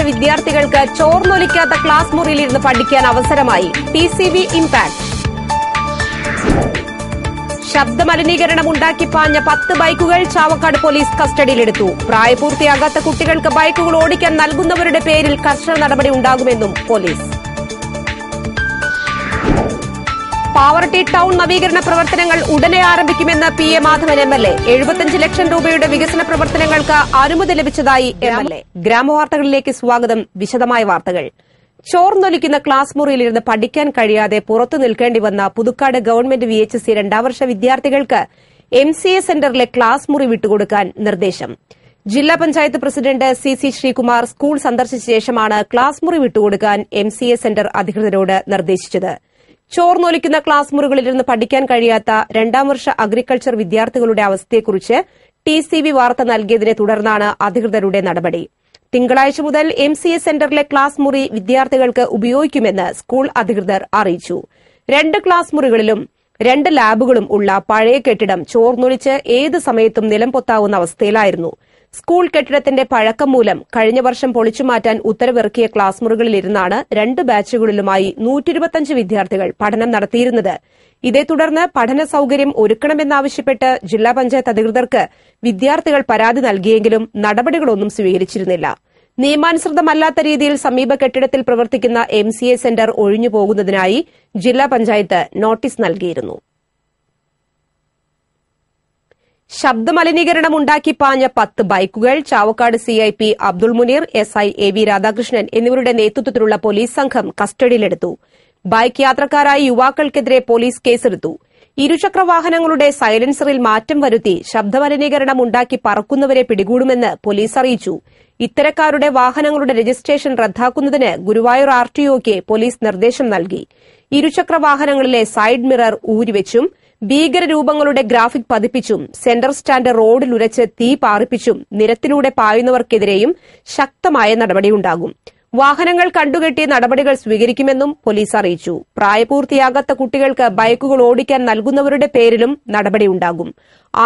വർഷ വിദ്യാർത്ഥികൾക്ക് ചോർന്നൊലിക്കാത്ത ക്ലാസ് മുറിയിലിരുന്ന് പഠിക്കാൻ അവസരമായി ടി സി ബി ഇംപാക്ട് ശബ്ദമലിനീകരണം ഉണ്ടാക്കി പാഞ്ഞ പത്ത് ബൈക്കുകൾ ചാവക്കാട് പോലീസ് കസ്റ്റഡിയിലെടുത്തു പ്രായപൂർത്തിയാകാത്ത കുട്ടികൾക്ക് ബൈക്കുകൾ ഓടിക്കാൻ നൽകുന്നവരുടെ പേരിൽ കർശന നടപടി ഉണ്ടാകുമെന്നും പോലീസ് പാവർട്ടി ടൌൺ നവീകരണ പ്രവർത്തനങ്ങൾ ഉടനെ ആരംഭിക്കുമെന്ന് P A Madhavan M L A എഴുപത്തിയഞ്ച് ലക്ഷം രൂപയുടെ വികസന പ്രവർത്തനങ്ങൾക്ക് അനുമതി ലഭിച്ചതായി എം എൽ എ ഗ്രാമവാർത്തകളിലേക്ക് സ്വാഗതം വിശദമായ വാർത്തകൾ ചോർന്നൊലിക്കുന്ന ക്ലാസ് മുറിയിലിരുന്ന് പഠിക്കാൻ കഴിയാതെ പുറത്തു നിൽക്കേണ്ടി വന്ന Puthukkad government V H C രണ്ടാം വർഷ വിദ്യാർത്ഥികൾക്ക് എം സി എ സെന്ററിലെ ക്ലാസ് മുറി വിട്ടുകൊടുക്കാൻ നിർദ്ദേശം ജില്ലാ panchayat president C C Sreekumar school സന്ദർശിച്ച ശേഷമാണ് ക്ലാസ് മുറി വിട്ടുകൊടുക്കാൻ എം സി എ സെന്റർ അധികൃതരോട് നിർദ്ദേശിച്ചത് ചോർന്നൊലിക്കുന്ന ക്ലാസ് മുറികളിലിരുന്ന് പഠിക്കാൻ കഴിയാത്ത രണ്ടാം വർഷ അഗ്രികൾച്ചർ വിദ്യാർത്ഥികളുടെ അവസ്ഥയെക്കുറിച്ച് ടി സി ബി വാർത്ത നൽകിയതിനെ തുടർന്നാണ് അധികൃതരുടെ നടപടി തിങ്കളാഴ്ച മുതൽ എം സി എസ് സെന്ററിലെ ക്ലാസ് മുറി വിദ്യാർത്ഥികൾക്ക് ഉപയോഗിക്കുമെന്ന് സ്കൂൾ അധികൃതർ അറിയിച്ചു രണ്ട് ക്ലാസ് മുറികളിലും രണ്ട് ലാബുകളും ഉള്ള പഴയ കെട്ടിടം ചോർന്നൊലിച്ച് ഏത് സമയത്തും നിലംപൊത്താവുന്ന അവസ്ഥയിലായിരുന്നു സ്കൂൾ കെട്ടിടത്തിന്റെ പഴക്കം മൂലം കഴിഞ്ഞ വർഷം പൊളിച്ചുമാറ്റാൻ ഉത്തരവിറക്കിയ ക്ലാസ് മുറികളിലിരുന്നാണ് രണ്ട് ബാച്ചുകളിലുമായി നൂറ്റിരുപത്തഞ്ച് വിദ്യാർത്ഥികൾ പഠനം നടത്തിയിരുന്നത് ഇതേ തുടർന്ന് പഠന സൌകര്യം ഒരുക്കണമെന്നാവശ്യപ്പെട്ട് ജില്ലാ പഞ്ചായത്ത് അധികൃതർക്ക് വിദ്യാർത്ഥികൾ പരാതി നൽകിയെങ്കിലും നടപടികളൊന്നും സ്വീകരിച്ചിരുന്നില്ല നിയമാനുസൃതമല്ലാത്ത രീതിയിൽ സമീപ കെട്ടിടത്തിൽ പ്രവർത്തിക്കുന്ന എം സെന്റർ ഒഴിഞ്ഞുപോകുന്നതിനായി ജില്ലാ പഞ്ചായത്ത് നോട്ടീസ് നൽകിയിരുന്നു ശബ്ദമലിനീകരണം ഉണ്ടാക്കി പാഞ്ഞ പത്ത് ബൈക്കുകൾ Chavakkad CIP Abdul Muneer S I A V Radhakrishnan എന്നിവരുടെ നേതൃത്വത്തിലുള്ള പോലീസ് സംഘം കസ്റ്റഡിയിലെടുത്തു ബൈക്ക് യാത്രക്കാരായ യുവാക്കൾക്കെതിരെ പോലീസ് കേസെടുത്തു ഇരുചക്ര വാഹനങ്ങളുടെ സൈലൻസറിൽ മാറ്റം വരുത്തി ശബ്ദമലിനീകരണം ഉണ്ടാക്കി പറക്കുന്നവരെ പിടികൂടുമെന്ന് പോലീസ് അറിയിച്ചു ഇത്തരക്കാരുടെ വാഹനങ്ങളുടെ രജിസ്ട്രേഷൻ റദ്ദാക്കുന്നതിന് ഗുരുവായൂർ ആർടിഒയ്ക്ക് പോലീസ് നിർദ്ദേശം നൽകി ഇരുചക്ര വാഹനങ്ങളിലെ സൈഡ് മിറർ ഊരിവെച്ചും ഭീകരരൂപങ്ങളുടെ ഗ്രാഫിക് പതിപ്പിച്ചും സെന്റർ സ്റ്റാൻഡ് റോഡിലുരച്ച് തീ പാറിപ്പിച്ചും നിരത്തിലൂടെ പായുന്നവർക്കെതിരെയും ശക്തമായ നടപടിയുണ്ടാകും വാഹനങ്ങൾ കണ്ടുകെട്ടി നടപടികൾ സ്വീകരിക്കുമെന്നും പോലീസ് അറിയിച്ചു പ്രായപൂർത്തിയാകാത്ത കുട്ടികൾക്ക് ബൈക്കുകൾ ഓടിക്കാൻ നൽകുന്നവരുടെ പേരിലും നടപടിയുണ്ടാകും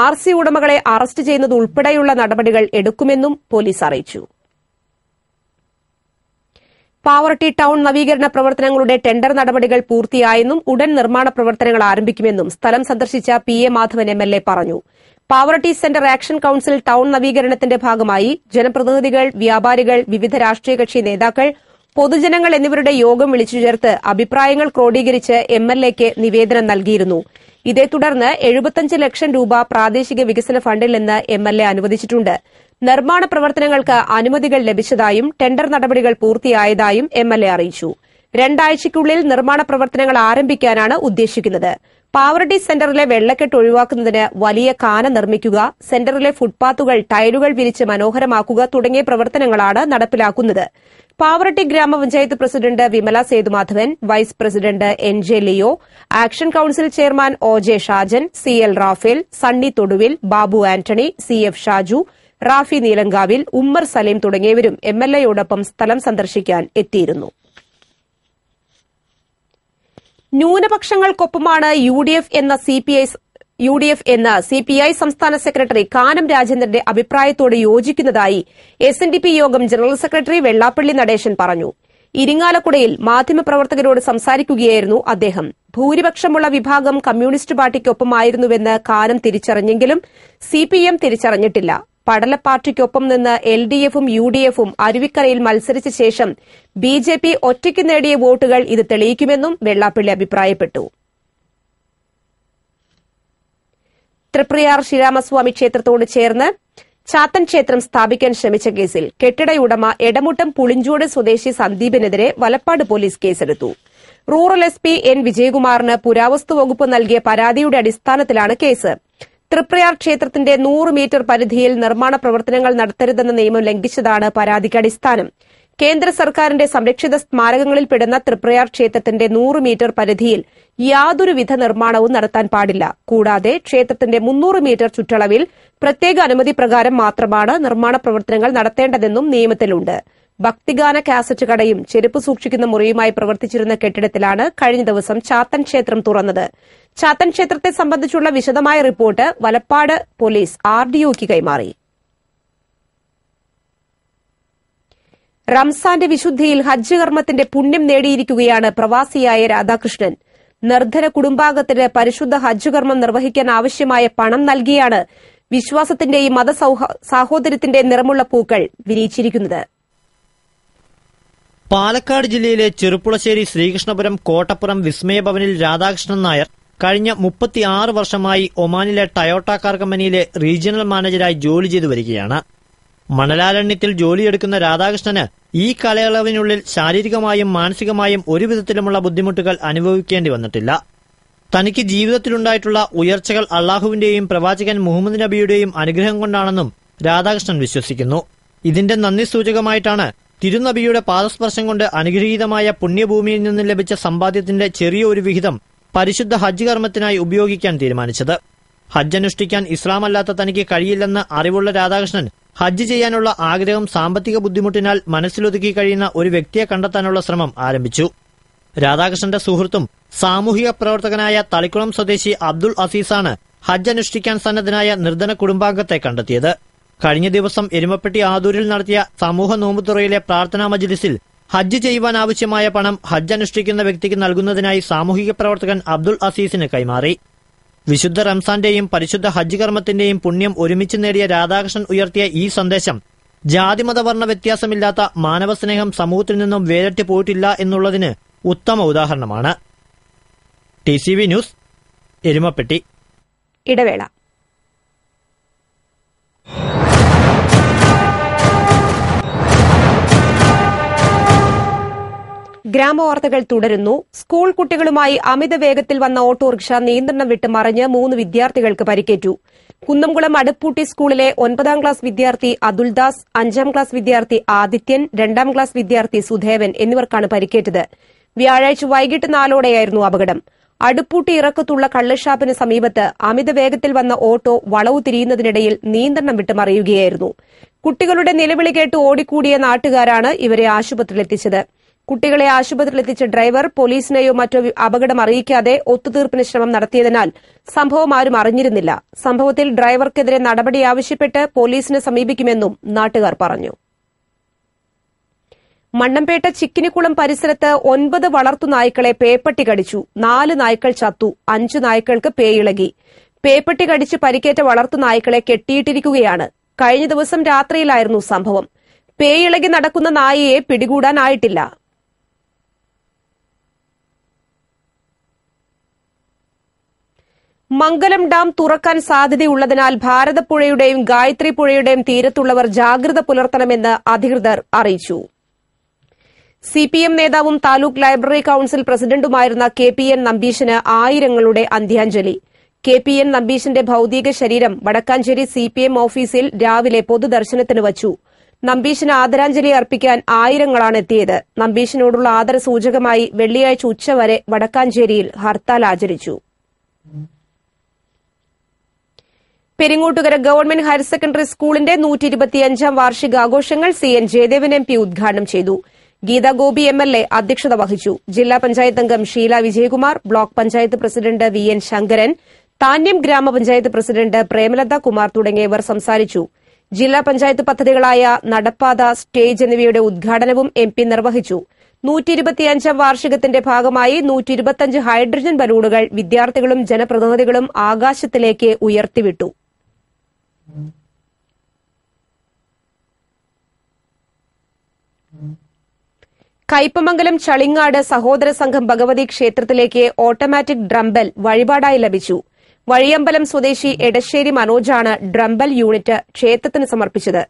ആർ സി ഉടമകളെ അറസ്റ്റ് ചെയ്യുന്നത് ഉൾപ്പെടെയുള്ള നടപടികൾ എടുക്കുമെന്നും പോലീസ് അറിയിച്ചു പാവർട്ടി ടൌൺ നവീകരണ പ്രവർത്തനങ്ങളുടെ ടെൻഡർ നടപടികൾ പൂർത്തിയായെന്നും ഉടൻ നിർമ്മാണ പ്രവർത്തനങ്ങൾ ആരംഭിക്കുമെന്നും സ്ഥലം സന്ദർശിച്ച P A Madhavan M L A പറഞ്ഞു Pavaratty centre action council town നവീകരണത്തിന്റെ ഭാഗമായി ജനപ്രതിനിധികൾ വ്യാപാരികൾ വിവിധ രാഷ്ട്രീയ കക്ഷി നേതാക്കൾ പൊതുജനങ്ങൾ എന്നിവരുടെ യോഗം വിളിച്ചു ചേർത്ത് അഭിപ്രായങ്ങൾ ക്രോഡീകരിച്ച് എം എൽ എക്ക് നിവേദനം നൽകിയിരുന്നു ഇതേ തുടർന്ന് എഴുപത്തഞ്ച് ലക്ഷം രൂപ പ്രാദേശിക വികസന ഫണ്ടിൽ നിന്ന് എം എൽ എ അനുവദിച്ചിട്ടുണ്ട് നിർമ്മാണ പ്രവർത്തനങ്ങൾക്ക് അനുമതികൾ ലഭിച്ചതായും ടെൻഡർ നടപടികൾ പൂർത്തിയായതായും എം എൽ എ അറിയിച്ചു രണ്ടാഴ്ചയ്ക്കുള്ളിൽ നിർമ്മാണ പ്രവർത്തനങ്ങൾ ആരംഭിക്കാനാണ് ഉദ്ദേശിക്കുന്നത് പാവർട്ടി സെന്ററിലെ വെള്ളക്കെട്ട് ഒഴിവാക്കുന്നതിന് വലിയ കാന നിർമ്മിക്കുക സെന്ററിലെ ഫുട്പാത്തുകൾ ടൈലുകൾ വിരിച്ച് മനോഹരമാക്കുക തുടങ്ങിയ പ്രവർത്തനങ്ങളാണ് നടപ്പിലാക്കുന്നത് പാവറട്ടി ഗ്രാമപഞ്ചായത്ത് president Vimala Sethumadhavan vice president N J Leo action council chairman O J Shajan C L Raphael Sunny Thoduvil Babu Antony C F Shaju Rafi Neelankavil Ummer Saleem തുടങ്ങിയവരും എം എൽ എയോടൊപ്പം സ്ഥലം സന്ദർശിക്കാൻ എത്തിയിരുന്നു ന്യൂനപക്ഷങ്ങൾക്കൊപ്പമാണ് യു ഡി എഫ് എന്ന C P I U D F എന്ന സി പി ഐ സംസ്ഥാന secretary Kanam രാജേന്ദ്രന്റെ അഭിപ്രായത്തോട് യോജിക്കുന്നതായി എസ് എൻ ഡി പി യോഗം ജനറൽ സെക്രട്ടറി വെള്ളാപ്പള്ളി നടേശൻ പറഞ്ഞു ഇരിങ്ങാലക്കുടയിൽ മാധ്യമപ്രവർത്തകരോട് സംസാരിക്കുകയായിരുന്നു അദ്ദേഹം ഭൂരിപക്ഷമുള്ള വിഭാഗം കമ്മ്യൂണിസ്റ്റ് പാർട്ടിക്കൊപ്പമായിരുന്നുവെന്ന് കാനം തിരിച്ചറിഞ്ഞെങ്കിലും സി തിരിച്ചറിഞ്ഞിട്ടില്ല പടല പാർട്ടിക്കൊപ്പം നിന്ന് എൽ ഡി എഫും യു ഡി എഫും അരുവിക്കരയിൽ മത്സരിച്ച ശേഷം ബി ജെ പി ഒറ്റയ്ക്ക് നേടിയ വോട്ടുകൾ ഇത് തെളിയിക്കുമെന്നും വെള്ളാപ്പള്ളി അഭിപ്രായപ്പെട്ടു തൃപ്രിയാർ ശ്രീരാമസ്വാമി ക്ഷേത്രത്തോട് ചേർന്ന് ചാത്തൻ ക്ഷേത്രം സ്ഥാപിക്കാൻ ശ്രമിച്ച കേസിൽ കെട്ടിടയുടമ എടമുട്ടം പുളിഞ്ചോട് സ്വദേശി സന്ദീപിനെതിരെ വലപ്പാട് പോലീസ് കേസെടുത്തു റൂറൽ എസ് പി എൻ വിജയകുമാറിന് പുരാവസ്തു വകുപ്പ് നൽകിയ പരാതിയുടെ അടിസ്ഥാനത്തിലാണ് കേസ് തൃപ്രയാർ ക്ഷേത്രത്തിന്റെ നൂറ് മീറ്റർ പരിധിയിൽ നിർമ്മാണ പ്രവർത്തനങ്ങൾ നടത്തരുതെന്ന നിയമം ലംഘിച്ചതാണ് പരാതിക്ക് അടിസ്ഥാനം കേന്ദ്ര സർക്കാരിന്റെ സംരക്ഷിത സ്മാരകങ്ങളിൽപ്പെടുന്ന തൃപ്രയാർ ക്ഷേത്രത്തിന്റെ നൂറ് മീറ്റർ പരിധിയിൽ യാതൊരുവിധ നിർമ്മാണവും നടത്താൻ പാടില്ല കൂടാതെ ക്ഷേത്രത്തിന്റെ മുന്നൂറ് മീറ്റർ ചുറ്റളവിൽ പ്രത്യേക അനുമതി പ്രകാരം മാത്രമാണ് നിർമ്മാണ പ്രവർത്തനങ്ങൾ നടത്തേണ്ടതെന്നും നിയമത്തിലുണ്ട് ഭക്തിഗാന കാസറ്റ് കടയും ചെരുപ്പ് സൂക്ഷിക്കുന്ന മുറിയുമായി പ്രവർത്തിച്ചിരുന്ന കെട്ടിടത്തിലാണ് കഴിഞ്ഞ ദിവസം ചാത്തൻ ക്ഷേത്രം തുറന്നത് ചാത്തൻ ക്ഷേത്രത്തെ സംബന്ധിച്ചുള്ള വിശദമായ റിപ്പോർട്ട് വലപ്പാട് പോലീസ് ആർ ഡിഒക്ക് കൈമാറി റംസാന്റെ വിശുദ്ധിയിൽ ഹജ്ജ് കർമ്മത്തിന്റെ പുണ്യം നേടിയിരിക്കുകയാണ് പ്രവാസിയായ രാധാകൃഷ്ണൻ നിർധന കുടുംബാംഗത്തിന് പരിശുദ്ധ ഹജ്ജ് കർമ്മം നിർവഹിക്കാൻ ആവശ്യമായ പണം നൽകിയാണ് വിശ്വാസത്തിന്റെയും മത സാഹോദര്യത്തിന്റെയും നിറമുള്ള പൂക്കൾ വിരിയിച്ചിരിക്കുന്നത് പാലക്കാട് ജില്ലയിലെ ചെറുപ്പുളശ്ശേരി ശ്രീകൃഷ്ണപുരം കോട്ടപ്പുറം വിസ്മയഭവനിൽ രാധാകൃഷ്ണൻ നായർ കഴിഞ്ഞ മുപ്പത്തിയാറ് വർഷമായി ഒമാനിലെ ടയോട്ട കാർ കമ്പനിയിലെ റീജിയണൽ മാനേജരായി ജോലി ചെയ്തു വരികയാണ് മണലാരണ്യത്തിൽ ജോലിയെടുക്കുന്ന രാധാകൃഷ്ണന് ഈ കാലയളവിനുള്ളിൽ ശാരീരികമായും മാനസികമായും ഒരു വിധത്തിലുമുള്ള ബുദ്ധിമുട്ടുകൾ അനുഭവിക്കേണ്ടി വന്നിട്ടില്ല തനിക്ക് ജീവിതത്തിലുണ്ടായിട്ടുള്ള ഉയർച്ചകൾ അള്ളാഹുവിന്റെയും പ്രവാചകൻ മുഹമ്മദ് നബിയുടെയും അനുഗ്രഹം കൊണ്ടാണെന്നും രാധാകൃഷ്ണൻ വിശ്വസിക്കുന്നു ഇതിന്റെ നന്ദി സൂചകമായിട്ടാണ് തിരുനബിയുടെ പാദസ്പർശം കൊണ്ട് അനുഗ്രഹീതമായ പുണ്യഭൂമിയിൽ നിന്ന് ലഭിച്ച സമ്പാദ്യത്തിന്റെ ചെറിയ ഒരു വിഹിതം പരിശുദ്ധ ഹജ്ജ് കർമ്മത്തിനായി ഉപയോഗിക്കാൻ തീരുമാനിച്ചത് ഹജ്ജ് അനുഷ്ഠിക്കാൻ ഇസ്ലാമല്ലാത്ത തനിക്ക് കഴിയില്ലെന്ന അറിവുള്ള രാധാകൃഷ്ണൻ ഹജ്ജ് ചെയ്യാനുള്ള ആഗ്രഹം സാമ്പത്തിക ബുദ്ധിമുട്ടിനാൽ മനസ്സിലൊതുക്കി കഴിയുന്ന ഒരു വ്യക്തിയെ കണ്ടെത്താനുള്ള ശ്രമം ആരംഭിച്ചു രാധാകൃഷ്ണന്റെ സുഹൃത്തും സാമൂഹിക പ്രവർത്തകനായ തളിക്കുളം സ്വദേശി അബ്ദുൾ അസീസാണ് ഹജ്ജ് അനുഷ്ഠിക്കാൻ സന്നദ്ധനായ നിർധന കുടുംബാംഗത്തെ കണ്ടെത്തിയത് കഴിഞ്ഞ ദിവസം എരുമപ്പെട്ടി ആദൂരിൽ നടത്തിയ സമൂഹ നോമ്പുതുറയിലെ പ്രാർത്ഥനാ മജിലിസിൽ ഹജ്ജ് ചെയ്യുവാൻ ആവശ്യമായ പണം ഹജ്ജ് അനുഷ്ഠിക്കുന്ന വ്യക്തിക്ക് നൽകുന്നതിനായി സാമൂഹിക പ്രവർത്തകൻ അബ്ദുൾ അസീസിന് കൈമാറി വിശുദ്ധ റംസാന്റെയും പരിശുദ്ധ ഹജ്ജ് കർമ്മത്തിന്റെയും പുണ്യം ഒരുമിച്ച് നേടിയ രാധാകൃഷ്ണൻ ഉയർത്തിയ ഈ സന്ദേശം ജാതിമതവർണ്ണ വ്യത്യാസമില്ലാത്ത മാനവസ്നേഹം സമൂഹത്തിൽ നിന്നും വേരറ്റ് പോയിട്ടില്ല എന്നുള്ളതിന് ഉത്തമ ഉദാഹരണമാണ് T C V news Erumapetty ഇടവേള ഗ്രാമവാർത്തകൾ തുടരുന്നു സ്കൂൾ കുട്ടികളുമായി അമിത വേഗത്തിൽ വന്ന ഓട്ടോറിക്ഷ നിയന്ത്രണം വിട്ട് മറിഞ്ഞ് മൂന്ന് വിദ്യാർത്ഥികൾക്ക് പരിക്കേറ്റു കുന്നംകുളം അടുപ്പൂട്ടി സ്കൂളിലെ ഒൻപതാം ക്ലാസ് വിദ്യാർത്ഥി അതുൽദാസ് അഞ്ചാം ക്ലാസ് വിദ്യാർത്ഥി ആദിത്യൻ രണ്ടാം ക്ലാസ് വിദ്യാർത്ഥി സുധേവൻ എന്നിവർക്കാണ് പരിക്കേറ്റത് വ്യാഴാഴ്ച വൈകിട്ട് നാലോടെയായിരുന്നു അപകടം അടുപ്പൂട്ടി ഇറക്കത്തുള്ള കള്ളുഷാപ്പിന് സമീപത്ത് അമിത വേഗത്തിൽ വന്ന ഓട്ടോ വളവ് തിരിയുന്നതിനിടയിൽ നിയന്ത്രണം വിട്ട് മറിയുകയായിരുന്നു കുട്ടികളുടെ നിലവിളി കേട്ട് ഓടിക്കൂടിയ നാട്ടുകാരാണ് ഇവരെ ആശുപത്രിയിലെത്തിച്ചത് കുട്ടികളെ ആശുപത്രിയിലെത്തിച്ച ഡ്രൈവർ പോലീസിനെയോ മറ്റോ അപകടം അറിയിക്കാതെ ഒത്തുതീർപ്പിന് ശ്രമം നടത്തിയതിനാൽ സംഭവം ആരും അറിഞ്ഞിരുന്നില്ല സംഭവത്തിൽ ഡ്രൈവർക്കെതിരെ നടപടി ആവശ്യപ്പെട്ട് പോലീസിനെ സമീപിക്കുമെന്നും നാട്ടുകാർ പറഞ്ഞു മണ്ണമ്പേട്ട ചിക്കിനിക്കുളം പരിസരത്ത് ഒൻപത് നായ്ക്കളെ പേപ്പട്ടി കടിച്ചു നാല് നായ്ക്കൾ ചത്തു അഞ്ച് നായ്ക്കൾക്ക് പേയിളകി പേപ്പട്ടി കടിച്ച് പരിക്കേറ്റ നായ്ക്കളെ കെട്ടിയിട്ടിരിക്കുകയാണ് കഴിഞ്ഞ ദിവസം രാത്രിയിലായിരുന്നു സംഭവം പേയിളകി നടക്കുന്ന നായയെ പിടികൂടാനായിട്ടില്ല മംഗലം ഡാം തുറക്കാൻ സാധ്യതയുള്ളതിനാൽ ഭാരതപ്പുഴയുടെയും ഗായത്രി പുഴയുടെയും തീരത്തുള്ളവർ ജാഗ്രത പുലർത്തണമെന്ന് അധികൃതർ അറിയിച്ചു സിപിഎം നേതാവും താലൂക്ക് ലൈബ്രറി കൌൺസിൽ പ്രസിഡന്റുമായിരുന്ന കെ പി എൻ നമ്പീഷിന് ആയിരങ്ങളുടെ അന്ത്യാഞ്ജലി കെ പി എൻ നമ്പീഷിന്റെ ഭൌതിക ശരീരം വടക്കാഞ്ചേരി സിപിഎം ഓഫീസിൽ രാവിലെ പൊതുദർശനത്തിന് വച്ചു നമ്പീഷിന് ആദരാഞ്ജലി അർപ്പിക്കാൻ ആയിരങ്ങളാണ് എത്തിയത് ആദര ആദരസൂചകമായി വെള്ളിയാഴ്ച ഉച്ചവരെ വടക്കാഞ്ചേരിയിൽ ഹർത്താൽ ആചരിച്ചു പെരിങ്ങോട്ടുകര ഗവൺമെന്റ് ഹയർ സെക്കൻഡറി സ്കൂളിന്റെ നൂറ്റി ഇരുപത്തിയഞ്ചാം വാർഷികാഘോഷങ്ങൾ C N Jayadevan M P ഉദ്ഘാടനം ചെയ്തു Geetha Gopi M L A അധ്യക്ഷത വഹിച്ചു ജില്ലാ പഞ്ചായത്ത് അംഗം Sheela Vijayakumar block panchayat president V N Sankaran Thanniyam ഗ്രാമപഞ്ചായത്ത് പ്രസിഡന്റ് പ്രേമലത കുമാർ തുടങ്ങിയവർ സംസാരിച്ചു ജില്ലാ പഞ്ചായത്ത് പദ്ധതികളായ നടപ്പാത സ്റ്റേജ് എന്നിവയുടെ ഉദ്ഘാടനവും എം പി നിർവഹിച്ചു നൂറ്റിയിരുപത്തിയഞ്ചാം വാർഷികത്തിന്റെ ഭാഗമായി നൂറ്റിയിരുപത്തിയഞ്ച് ഹൈഡ്രജൻ ബലൂണുകൾ വിദ്യാർത്ഥികളും ജനപ്രതിനിധികളും ആകാശത്തിലേക്ക് ഉയർത്തിവിട്ടു കയ്പമംഗലം ചളിങ്ങാട് സഹോദര സംഘം ഭഗവതി ക്ഷേത്രത്തിലേക്ക് ഓട്ടോമാറ്റിക് ഡ്രംബൽ വഴിപാടായി ലഭിച്ചു വഴിയമ്പലം സ്വദേശി എടശ്ശേരി മനോജാണ് ഡ്രംബൽ യൂണിറ്റ് ക്ഷേത്രത്തിന് സമർപ്പിച്ചത്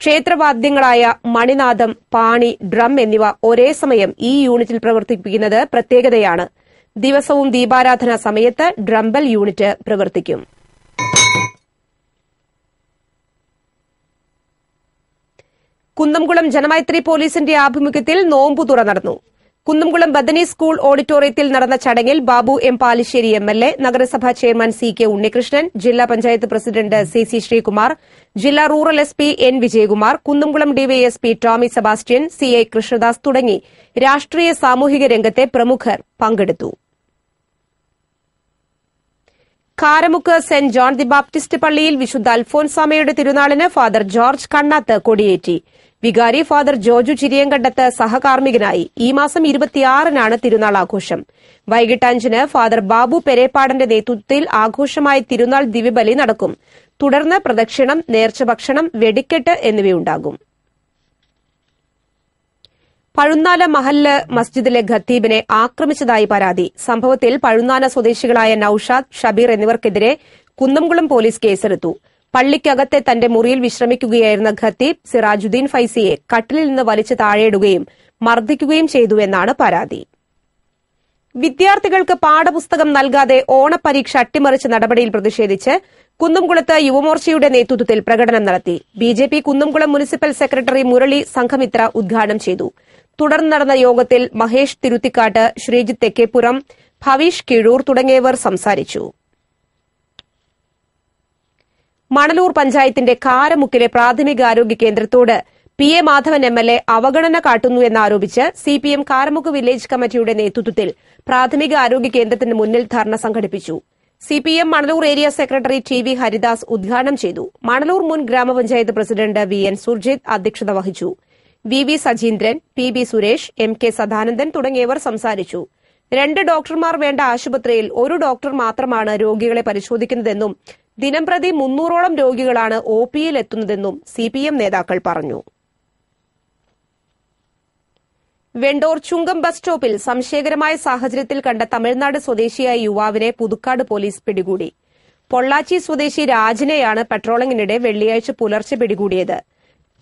ക്ഷേത്രവാദ്യങ്ങളായ മണിനാഥം പാണി ഡ്രം എന്നിവ ഒരേ സമയം ഈ യൂണിറ്റിൽ പ്രവർത്തിപ്പിക്കുന്നത് പ്രത്യേകതയാണ് ദിവസവും ദീപാരാധന സമയത്ത് ഡ്രംബൽ യൂണിറ്റ് പ്രവർത്തിക്കും കുന്നംകുളം ജനമൈത്രി പോലീസിന്റെ ആഭിമുഖ്യത്തിൽ നോമ്പു തുറ നടന്നു കുന്നംകുളം ബദനി സ്കൂൾ ഓഡിറ്റോറിയത്തിൽ നടന്ന ചടങ്ങിൽ Babu M Palissery M L A നഗരസഭാ ചെയർമാൻ സി കെ ഉണ്ണികൃഷ്ണൻ ജില്ലാ panchayat president C C Sreekumar ജില്ലാ rural S P N Vijayakumar Kunnamkulam DYSP Tommy Sebastian C I Krishnadas തുടങ്ങി രാഷ്ട്രീയ സാമൂഹിക രംഗത്തെ പ്രമുഖർ പങ്കെടുത്തു Karamukku saint John the Baptist പള്ളിയിൽ വിശുദ്ധ അൽഫോൻസാമയുടെ തിരുനാളിന് ഫാദർ ജോർജ് കണ്ണാത്ത് കൊടിയേറ്റി വികാരി ഫാദർ ജോജു ചിരിയങ്കണ്ടത്ത് സഹകാർമ്മികനായി ഈ മാസം ഇരുപത്തിയാറിനാണ് തിരുനാൾ ആഘോഷം വൈകിട്ട് അഞ്ചിന് ഫാദർ ബാബു പെരേപ്പാടന്റെ നേതൃത്വത്തിൽ ആഘോഷമായ തിരുനാൾ ദിവ്യബലി നടക്കും തുടർന്ന് പ്രദക്ഷിണം ഭക്ഷണം വെടിക്കെട്ട് എന്നിവയുണ്ടാകും പഴുന്നാല മഹല്ല് മസ്ജിദിലെ ഖത്തീബിനെ ആക്രമിച്ചതായി പരാതി സംഭവത്തിൽ പഴുന്നാല സ്വദേശികളായ നൌഷാദ് ഷബീർ എന്നിവർക്കെതിരെ കുന്നംകുളം പോലീസ് കേസെടുത്തു പള്ളിക്കകത്തെ തന്റെ മുറിയിൽ വിശ്രമിക്കുകയായിരുന്ന ഖത്തീബ് സിറാജുദ്ദീൻ ഫൈസിയെ കട്ടിലിൽ നിന്ന് വലിച്ചു താഴെയിടുകയും മർദ്ദിക്കുകയും ചെയ്തുവെന്നാണ് പരാതി വിദ്യാർത്ഥികൾക്ക് പാഠപുസ്തകം നൽകാതെ ഓണപരീക്ഷ അട്ടിമറിച്ച നടപടിയിൽ പ്രതിഷേധിച്ച് കുന്നംകുളത്ത് യുവമോർച്ചയുടെ നേതൃത്വത്തിൽ പ്രകടനം നടത്തി B J P Kunnamkulam municipal secretary Murali Sanghamitra ഉദ്ഘാടനം ചെയ്തു തുടർന്ന് നടന്ന യോഗത്തിൽ മഹേഷ് തിരുത്തിക്കാട്ട് ശ്രീജിത്ത് തെക്കേപ്പുറം ഭവീഷ് കിഴൂർ തുടങ്ങിയവർ സംസാരിച്ചു മണലൂർ പഞ്ചായത്തിന്റെ കാരമുക്കിലെ പ്രാഥമികാരോഗ്യ കേന്ദ്രത്തോട് P A Madhavan M L A അവഗണന കാട്ടുന്നു എന്നാരോപിച്ച് C P M Karamukku village കമ്മിറ്റിയുടെ നേതൃത്വത്തിൽ പ്രാഥമിക ആരോഗ്യ കേന്ദ്രത്തിന് മുന്നിൽ ധർണ സംഘടിപ്പിച്ചു C P M Manalur area secretary T V Haridas ഉദ്ഘാടനം ചെയ്തു മണലൂർ മുൻ ഗ്രാമപഞ്ചായത്ത് പ്രസിഡന്റ് വി എൻ സുർജിത് അധ്യക്ഷത വഹിച്ചു V V Sajeendran P B Suresh M K Sadanandan തുടങ്ങിയവർ സംസാരിച്ചു രണ്ട് ഡോക്ടർമാർ വേണ്ട ആശുപത്രിയിൽ ഒരു ഡോക്ടർ മാത്രമാണ് രോഗികളെ പരിശോധിക്കുന്നതെന്നും ദിനംപ്രതി മുന്നൂറോളം രോഗികളാണ് ഒ പിയിൽ എത്തുന്നതെന്നും സി പി എം നേതാക്കൾ പറഞ്ഞു വെണ്ടോർ ചുങ്കം ബസ് സ്റ്റോപ്പിൽ സംശയകരമായ സാഹചര്യത്തിൽ കണ്ട തമിഴ്നാട് സ്വദേശിയായ യുവാവിനെ പുതുക്കാട് പോലീസ് പിടികൂടി പൊള്ളാച്ചി സ്വദേശി രാജിനെയാണ് പെട്രോളിങ്ങിനിടെ വെള്ളിയാഴ്ച പുലർച്ചെ പിടികൂടിയത്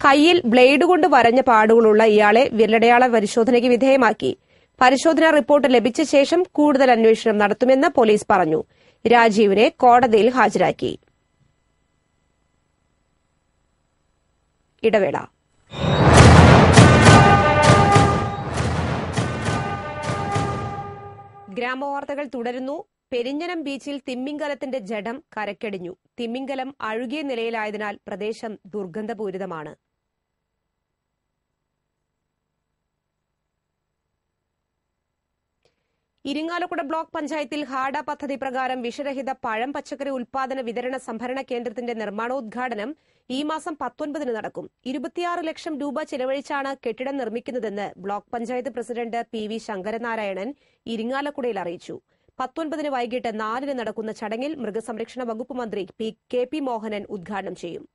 കയ്യിൽ ബ്ലേഡ് കൊണ്ട് വരഞ്ഞ പാടുകളുള്ള ഇയാളെ വിരലടയാള പരിശോധനയ്ക്ക് വിധേയമാക്കി പരിശോധനാ റിപ്പോർട്ട് ലഭിച്ച ശേഷം കൂടുതൽ അന്വേഷണം നടത്തുമെന്ന് പോലീസ് പറഞ്ഞു രാജീവിനെ കോടതിയിൽ ഹാജരാക്കി ഇടവേള ഗ്രാമവാർത്തകൾ തുടരുന്നു പെരിഞ്ഞനം ബീച്ചിൽ തിമ്മിങ്കലത്തിന്റെ ജഡം കരക്കടിഞ്ഞു തിമ്മിങ്കലം അഴുകിയ നിലയിലായതിനാൽ പ്രദേശം ദുർഗന്ധപൂരിതമാണ് ഇരിങ്ങാലക്കുട ബ്ലോക്ക് പഞ്ചായത്തിൽ ഹാഡ പദ്ധതി പ്രകാരം വിഷരഹിത പഴം പച്ചക്കറി ഉൽപാദന വിതരണ സംഭരണ കേന്ദ്രത്തിന്റെ നിർമ്മാണോദ്ഘാടനം ഈ മാസം പത്തൊൻപതിന് നടക്കും ഇരുപത്തിയാറ് ലക്ഷം രൂപ ചെലവഴിച്ചാണ് കെട്ടിടം നിർമ്മിക്കുന്നതെന്ന് block panchayat president P V Sankaranarayanan ഇരിങ്ങാലക്കുടയിൽ അറിയിച്ചു പത്തൊൻപതിന് വൈകിട്ട് നാലിന് നടക്കുന്ന ചടങ്ങിൽ മൃഗസംരക്ഷണ വകുപ്പ് മന്ത്രി പി കെ പി മോഹനൻ ഉദ്ഘാടനം ചെയ്യും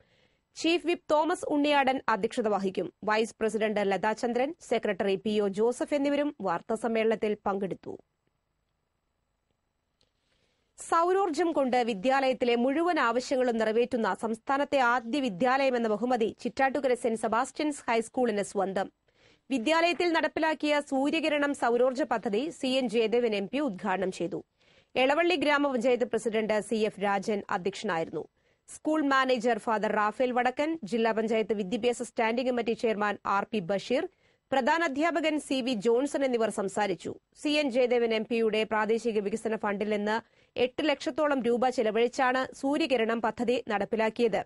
ചീഫ് വിപ്പ് തോമസ് ഉണ്ണിയാടൻ അധ്യക്ഷത വഹിക്കും vice president Lathachandran secretary P O Joseph എന്നിവരും വാർത്താസമ്മേളനത്തിൽ പങ്കെടുത്തു സൗരോർജ്ജം കൊണ്ട് വിദ്യാലയത്തിലെ മുഴുവൻ ആവശ്യങ്ങളും നിറവേറ്റുന്ന സംസ്ഥാനത്തെ ആദ്യ വിദ്യാലയം എന്ന ബഹുമതി ചിറ്റാട്ടുകര സെന്റ് സെബാസ്റ്റ്യൻസ് ഹൈസ്കൂളിന് സ്വന്തം വിദ്യാലയത്തിൽ നടപ്പിലാക്കിയ സൂര്യകിരണം സൗരോർജ്ജ പദ്ധതി C N Jayadevan M P ഉദ്ഘാടനം ചെയ്തു എളവള്ളി ഗ്രാമപഞ്ചായത്ത് പ്രസിഡന്റ് സി എഫ് രാജൻ അധ്യക്ഷനായിരുന്നു സ്കൂൾ മാനേജർ ഫാദർ റാഫേൽ വടക്കൻ ജില്ലാ പഞ്ചായത്ത് വിദ്യാഭ്യാസ standing committee chairman R P Basheer പ്രധാന അധ്യാപകൻ സി വി ജോൺസൺ എന്നിവർ സംസാരിച്ചു സി എൻ ജയദേവൻ എം പിയുടെ പ്രാദേശിക വികസന ഫണ്ടിൽ നിന്ന് എട്ട് ലക്ഷത്തോളം രൂപ ചെലവഴിച്ചാണ് സൂര്യകിരണം പദ്ധതി നടപ്പിലാക്കിയത്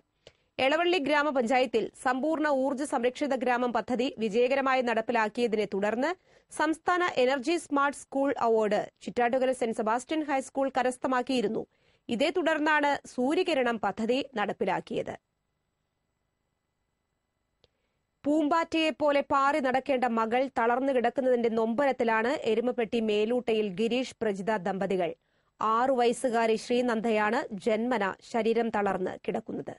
എളവള്ളി ഗ്രാമപഞ്ചായത്തിൽ സമ്പൂർണ്ണ ഊർജ്ജ സംരക്ഷിത ഗ്രാമം പദ്ധതി വിജയകരമായി നടപ്പിലാക്കിയതിനെ തുടർന്ന് സംസ്ഥാന energy smart school award Chittattukara saint Sebastian high school കരസ്ഥമാക്കിയിരുന്നു ഇതേ തുടർന്നാണ് സൂര്യകിരണം പദ്ധതി നടപ്പിലാക്കിയത് പൂമ്പാറ്റയെപ്പോലെ പാറി നടക്കേണ്ട മകൾ തളർന്നു കിടക്കുന്നതിന്റെ നൊമ്പരത്തിലാണ് എരുമപ്പെട്ടി മേലൂട്ടയിൽ ഗിരീഷ് പ്രജിത ദമ്പതികൾ ആറു വയസ്സുകാരി ശ്രീനന്ദയാണ് ജന്മന ശരീരം തളർന്ന് കിടക്കുന്നത്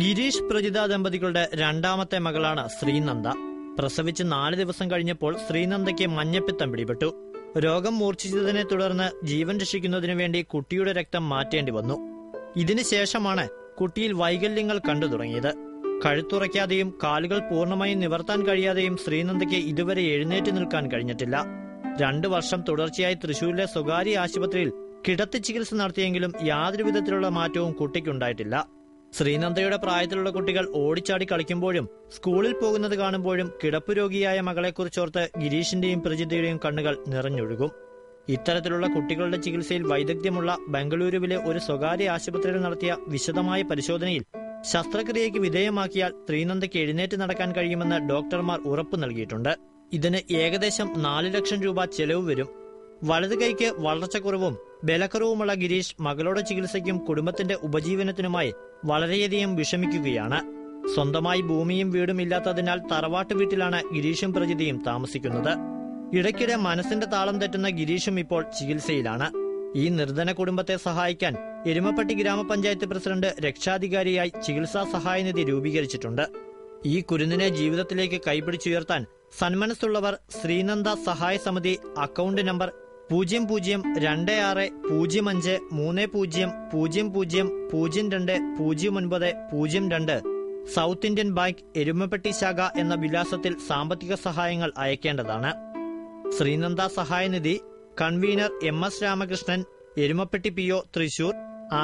ഗിരീഷ് പ്രജിത ദമ്പതികളുടെ രണ്ടാമത്തെ മകളാണ് ശ്രീനന്ദ പ്രസവിച്ച് നാല് ദിവസം കഴിഞ്ഞപ്പോൾ ശ്രീനന്ദയ്ക്ക് മഞ്ഞപ്പിത്തം പിടിപെട്ടു രോഗം മൂർച്ഛിച്ചതിനെ തുടർന്ന് ജീവൻ രക്ഷിക്കുന്നതിനു വേണ്ടി കുട്ടിയുടെ രക്തം മാറ്റേണ്ടി വന്നു ഇതിനുശേഷമാണ് കുട്ടിയിൽ വൈകല്യങ്ങൾ കണ്ടു തുടങ്ങിയത് കഴുത്തുറയ്ക്കാതെയും കാലുകൾ പൂർണ്ണമായും നിവർത്താൻ കഴിയാതെയും ശ്രീനന്ദയ്ക്ക് ഇതുവരെ എഴുന്നേറ്റ് നിൽക്കാൻ കഴിഞ്ഞിട്ടില്ല രണ്ടു വർഷം തുടർച്ചയായി തൃശൂരിലെ സ്വകാര്യ ആശുപത്രിയിൽ കിടത്തി ചികിത്സ നടത്തിയെങ്കിലും യാതൊരു വിധത്തിലുള്ള മാറ്റവും കുട്ടിക്കുണ്ടായിട്ടില്ല ശ്രീനന്ദയുടെ പ്രായത്തിലുള്ള കുട്ടികൾ ഓടിച്ചാടി കളിക്കുമ്പോഴും സ്കൂളിൽ പോകുന്നത് കാണുമ്പോഴും കിടപ്പു രോഗിയായ മകളെക്കുറിച്ചോർത്ത് ഗിരീഷിന്റെയും പ്രജിതയുടെയും കണ്ണുകൾ നിറഞ്ഞൊഴുകും ഇത്തരത്തിലുള്ള കുട്ടികളുടെ ചികിത്സയിൽ വൈദഗ്ധ്യമുള്ള ബംഗളൂരുവിലെ ഒരു സ്വകാര്യ ആശുപത്രിയിൽ നടത്തിയ വിശദമായ പരിശോധനയിൽ ശസ്ത്രക്രിയയ്ക്ക് വിധേയമാക്കിയാൽ ശ്രീനന്ദയ്ക്ക് എഴുന്നേറ്റ് നടക്കാൻ കഴിയുമെന്ന് ഡോക്ടർമാർ ഉറപ്പു നൽകിയിട്ടുണ്ട് ഇതിന് ഏകദേശം നാല് ലക്ഷം രൂപ ചെലവ് വരും വലത് കൈക്ക് വളർച്ചക്കുറവും ബലക്കുറവുമുള്ള ഗിരീഷ് മകളുടെ ചികിത്സയ്ക്കും കുടുംബത്തിന്റെ ഉപജീവനത്തിനുമായി വളരെയധികം വിഷമിക്കുകയാണ് സ്വന്തമായി ഭൂമിയും വീടും ഇല്ലാത്തതിനാൽ തറവാട്ട് വീട്ടിലാണ് ഗിരീഷും പ്രജിതിയും താമസിക്കുന്നത് ഇടയ്ക്കിടെ മനസ്സിന്റെ താളം തെറ്റുന്ന ഗിരീഷും ഇപ്പോൾ ചികിത്സയിലാണ് ഈ നിർധന കുടുംബത്തെ സഹായിക്കാൻ എരുമപ്പട്ടി ഗ്രാമപഞ്ചായത്ത് പ്രസിഡന്റ് രക്ഷാധികാരിയായി ചികിത്സാ സഹായനിധി രൂപീകരിച്ചിട്ടുണ്ട് ഈ കുരുന്നിനെ ജീവിതത്തിലേക്ക് കൈപിടിച്ചുയർത്താൻ സന്മനസ്സുള്ളവർ ശ്രീനന്ദ സഹായ സമിതി അക്കൗണ്ട് നമ്പർ പൂജ്യം പൂജ്യം രണ്ട് ആറ് പൂജ്യം അഞ്ച് മൂന്ന് പൂജ്യം പൂജ്യം പൂജ്യം പൂജ്യം രണ്ട് പൂജ്യം ഒൻപത് പൂജ്യം രണ്ട് സൗത്ത് ഇന്ത്യൻ ബാങ്ക് എരുമപ്പെട്ടി ശാഖ എന്ന വിലാസത്തിൽ സാമ്പത്തിക സഹായങ്ങൾ അയക്കേണ്ടതാണ് ശ്രീനന്ദ സഹായനിധി convener M S Ramakrishnan Erumapetty P O Thrissur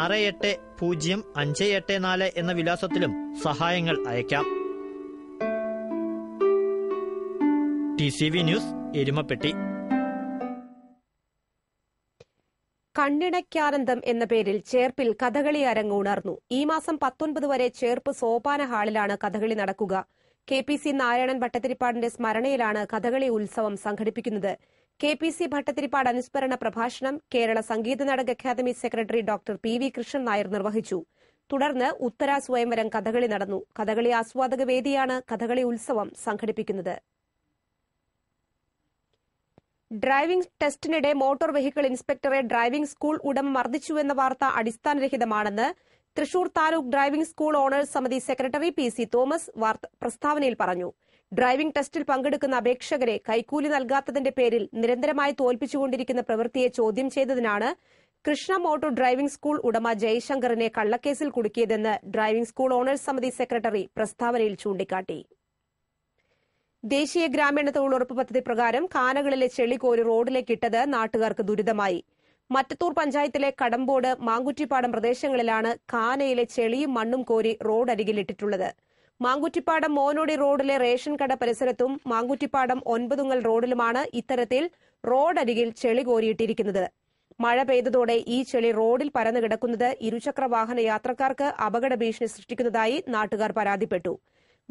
ആറ് എട്ട് പൂജ്യം അഞ്ച് എട്ട് നാല് എന്ന വിലാസത്തിലും സഹായങ്ങൾ അയക്കാം സി ന്യൂസ് എരുമപ്പെട്ടി കണ്ണിണയ്ക്കാനന്ദം എന്ന പേരിൽ ചേർപ്പിൽ കഥകളി അരങ്ങ് ഉണർന്നു ഈ മാസം പത്തൊൻപത് വരെ ചേർപ്പ് സോപാന ഹാളിലാണ് കഥകളി നടക്കുക കെ പി സി നാരായണൻ ഭട്ടതിരിപ്പാടിന്റെ സ്മരണയിലാണ് കഥകളി ഉത്സവം സംഘടിപ്പിക്കുന്നത് കെ പി സി ഭട്ടതിരിപ്പാട് അനുസ്മരണ പ്രഭാഷണം Kerala Sangeetha Nataka academy secretary doctor P V Krishnan Nair നിർവഹിച്ചു തുടർന്ന് ഉത്തര സ്വയംവരം കഥകളി നടന്നു കഥകളി ആസ്വാദക വേദിയാണ് കഥകളി ഉത്സവം സംഘടിപ്പിക്കുന്നത് ഡ്രൈവിംഗ് ടെസ്റ്റിനിടെ മോട്ടോർ വെഹിക്കിൾ ഇൻസ്പെക്ടറെ ഡ്രൈവിംഗ് സ്കൂൾ ഉടമ മർദ്ദിച്ചുവെന്ന വാർത്ത അടിസ്ഥാനരഹിതമാണെന്ന് Thrissur taluk driving school owners സമിതി സെക്രട്ടറി പി സി തോമസ് പ്രസ്താവനയിൽ പറഞ്ഞു ഡ്രൈവിംഗ് ടെസ്റ്റിൽ പങ്കെടുക്കുന്ന അപേക്ഷകരെ കൈക്കൂലി നൽകാത്തതിന്റെ പേരിൽ നിരന്തരമായി തോൽപ്പിച്ചുകൊണ്ടിരിക്കുന്ന പ്രവൃത്തിയെ ചോദ്യം ചെയ്തതിനാണ് കൃഷ്ണ മോട്ടോ ഡ്രൈവിംഗ് സ്കൂൾ ഉടമ ജയശങ്കറിനെ കള്ളക്കേസിൽ കുടുക്കിയതെന്ന് ഡ്രൈവിംഗ് സ്കൂൾ ഓണേഴ്സ് സമിതി സെക്രട്ടറി പ്രസ്താവനയിൽ ചൂണ്ടിക്കാട്ടി ദേശീയ ഗ്രാമീണ തൊഴിലുറപ്പ് പദ്ധതി പ്രകാരം കാനകളിലെ ചെളികോരി റോഡിലേക്ക് ഇട്ടത് നാട്ടുകാർക്ക് ദുരിതമായി മറ്റത്തൂർ പഞ്ചായത്തിലെ കടമ്പോട് മാങ്കുറ്റിപ്പാടം പ്രദേശങ്ങളിലാണ് കാനയിലെ ചെളിയും മണ്ണും കോരി റോഡരികിലിട്ടിട്ടുള്ളത് മാങ്കുറ്റിപ്പാടം മോനോടി റോഡിലെ റേഷൻ കട പരിസരത്തും മാങ്കുറ്റിപ്പാടം ഒൻപതുങ്ങൽ റോഡിലുമാണ് ഇത്തരത്തിൽ റോഡരികിൽ ചെളി കോരിയിട്ടിരിക്കുന്നത് മഴ പെയ്തതോടെ ഈ ചെളി റോഡിൽ പരന്നു കിടക്കുന്നത് ഇരുചക്ര വാഹന യാത്രക്കാർക്ക് അപകട ഭീഷണി സൃഷ്ടിക്കുന്നതായി നാട്ടുകാർ പരാതിപ്പെട്ടു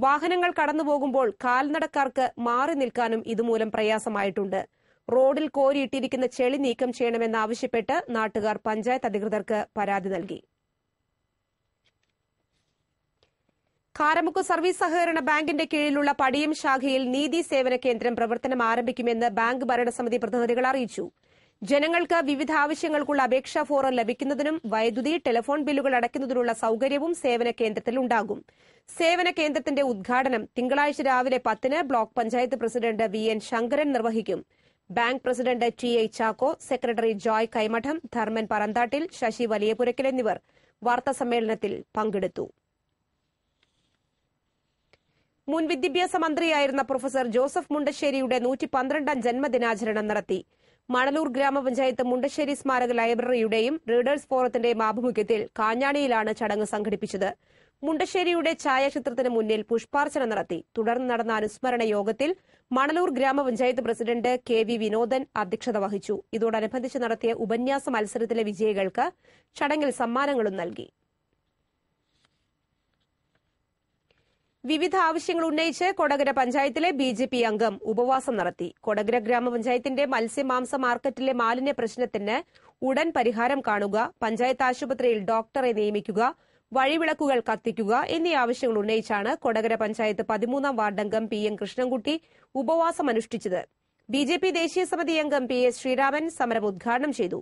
വാഹനങ്ങൾ കടന്നുപോകുമ്പോൾ കാൽനടക്കാർക്ക് മാറി നിൽക്കാനും ഇതുമൂലം പ്രയാസമായിട്ടുണ്ട് റോഡിൽ കോരിയിട്ടിരിക്കുന്ന ചെളി നീക്കം ചെയ്യണമെന്നാവശ്യപ്പെട്ട് നാട്ടുകാർ പഞ്ചായത്ത് അധികൃതർക്ക് പരാതി നൽകി കാരമുക്ക് സർവീസ് സഹകരണ ബാങ്കിന്റെ കീഴിലുള്ള പടിയം ശാഖയിൽ നീതി സേവന കേന്ദ്രം പ്രവർത്തനം ആരംഭിക്കുമെന്ന് ബാങ്ക് ഭരണസമിതി പ്രതിനിധികൾ അറിയിച്ചു ജനങ്ങൾക്ക് വിവിധ ആവശ്യങ്ങൾക്കുള്ള അപേക്ഷാ ഫോറം ലഭിക്കുന്നതിനും വൈദ്യുതി ടെലിഫോൺ ബില്ലുകൾ അടയ്ക്കുന്നതിനുള്ള സൌകര്യവും സേവന കേന്ദ്രത്തിൽ ഉണ്ടാകും സേവന കേന്ദ്രത്തിന്റെ ഉദ്ഘാടനം തിങ്കളാഴ്ച രാവിലെ പത്തിന് block panchayat president V N Sankaran നിർവഹിക്കും bank president T I Chacko secretary Joy Kaimadom Dharman Parandattil Sasi Valiyapurakkal എന്നിവർ വാർത്താസമ്മേളനത്തിൽ പങ്കെടുത്തു മുൻ വിദ്യാഭ്യാസ മന്ത്രിയായിരുന്ന പ്രൊഫസർ ജോസഫ് മുണ്ടശ്ശേരിയുടെ നൂറ്റി പന്ത്രണ്ടാം ജന്മദിനാചരണം നടത്തി മണലൂർ ഗ്രാമപഞ്ചായത്ത് മുണ്ടശ്ശേരി സ്മാരക ലൈബ്രറിയുടെയും റീഡേഴ്സ് ഫോറത്തിന്റെയും ആഭിമുഖ്യത്തിൽ കാഞ്ഞാണിയിലാണ് ചടങ്ങ് സംഘടിപ്പിച്ചത് മുണ്ടശ്ശേരിയുടെ ഛായാചിത്രത്തിന് മുന്നിൽ പുഷ്പാർച്ചന നടത്തി തുടർന്ന് നടന്ന അനുസ്മരണ യോഗത്തിൽ മണലൂർ ഗ്രാമപഞ്ചായത്ത് പ്രസിഡന്റ് കെ വി വിനോദൻ അധ്യക്ഷത വഹിച്ചു ഇതോടനുബന്ധിച്ച് നടത്തിയ ഉപന്യാസ മത്സരത്തിലെ വിജയികൾക്ക് ചടങ്ങിൽ സമ്മാനങ്ങളും നൽകി വിവിധ ആവശ്യങ്ങൾ ഉന്നയിച്ച് കൊടകര പഞ്ചായത്തിലെ ബി ജെ പി അംഗം ഉപവാസം നടത്തി കൊടകര ഗ്രാമപഞ്ചായത്തിന്റെ മത്സ്യമാംസ മാർക്കറ്റിലെ മാലിന്യ പ്രശ്നത്തിന് ഉടൻ പരിഹാരം കാണുക പഞ്ചായത്ത് ആശുപത്രിയിൽ ഡോക്ടറെ നിയമിക്കുക വഴിവിളക്കുകൾ കത്തിക്കുക എന്നീ ആവശ്യങ്ങൾ ഉന്നയിച്ചാണ് കൊടകര പഞ്ചായത്ത് പതിമൂന്നാം വാർഡംഗം പി എം കൃഷ്ണൻകുട്ടി ഉപവാസം അനുഷ്ഠിച്ചത് ബി ജെ പി ദേശീയ സമിതി അംഗം പി എസ് ശ്രീരാമൻ സമരം ഉദ്ഘാടനം ചെയ്തു